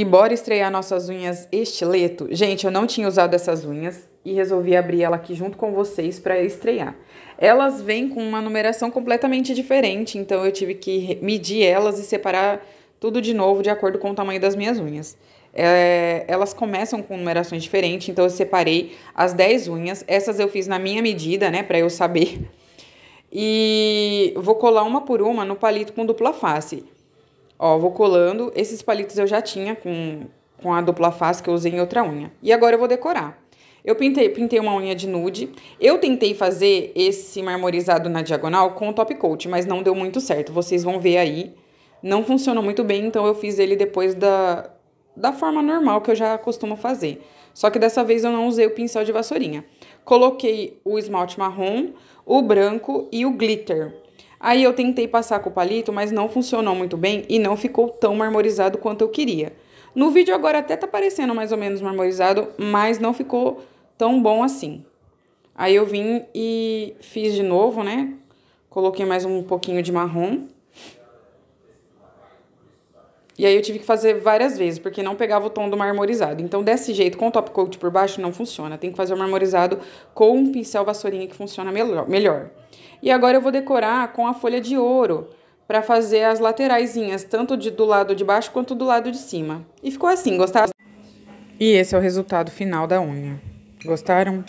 E bora estrear nossas unhas estileto. Gente, eu não tinha usado essas unhas e resolvi abrir ela aqui junto com vocês para estrear. Elas vêm com uma numeração completamente diferente, então eu tive que medir elas e separar tudo de novo de acordo com o tamanho das minhas unhas. É, elas começam com numerações diferentes, então eu separei as 10 unhas. Essas eu fiz na minha medida, né, para eu saber. E vou colar uma por uma no palito com dupla face. Ó, vou colando. Esses palitos eu já tinha com, com a dupla face que eu usei em outra unha. E agora eu vou decorar. Eu pintei, pintei uma unha de nude. Eu tentei fazer esse marmorizado na diagonal com o top coat, mas não deu muito certo. Vocês vão ver aí. Não funcionou muito bem, então eu fiz ele depois da, da forma normal que eu já costumo fazer. Só que dessa vez eu não usei o pincel de vassourinha. Coloquei o esmalte marrom, o branco e o glitter. Aí eu tentei passar com o palito, mas não funcionou muito bem e não ficou tão marmorizado quanto eu queria. No vídeo agora até tá parecendo mais ou menos marmorizado, mas não ficou tão bom assim. Aí eu vim e fiz de novo, né? Coloquei mais um pouquinho de marrom. E aí eu tive que fazer várias vezes, porque não pegava o tom do marmorizado. Então, desse jeito, com o top coat por baixo, não funciona. Tem que fazer o marmorizado com um pincel vassourinha que funciona melhor. E agora eu vou decorar com a folha de ouro para fazer as lateraisinhas, tanto de, do lado de baixo quanto do lado de cima. E ficou assim, gostaram? E esse é o resultado final da unha. Gostaram?